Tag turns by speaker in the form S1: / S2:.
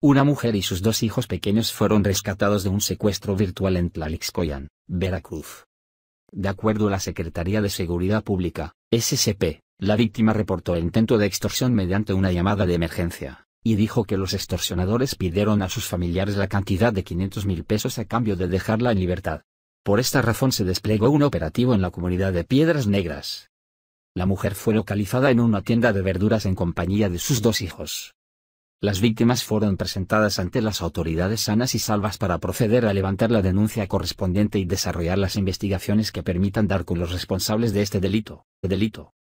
S1: Una mujer y sus dos hijos pequeños fueron rescatados de un secuestro virtual en Tlalixcoyan, Veracruz. De acuerdo a la Secretaría de Seguridad Pública, SSP, la víctima reportó el intento de extorsión mediante una llamada de emergencia, y dijo que los extorsionadores pidieron a sus familiares la cantidad de 500 mil pesos a cambio de dejarla en libertad. Por esta razón se desplegó un operativo en la comunidad de Piedras Negras. La mujer fue localizada en una tienda de verduras en compañía de sus dos hijos. Las víctimas fueron presentadas ante las autoridades sanas y salvas para proceder a levantar la denuncia correspondiente y desarrollar las investigaciones que permitan dar con los responsables de este delito. delito.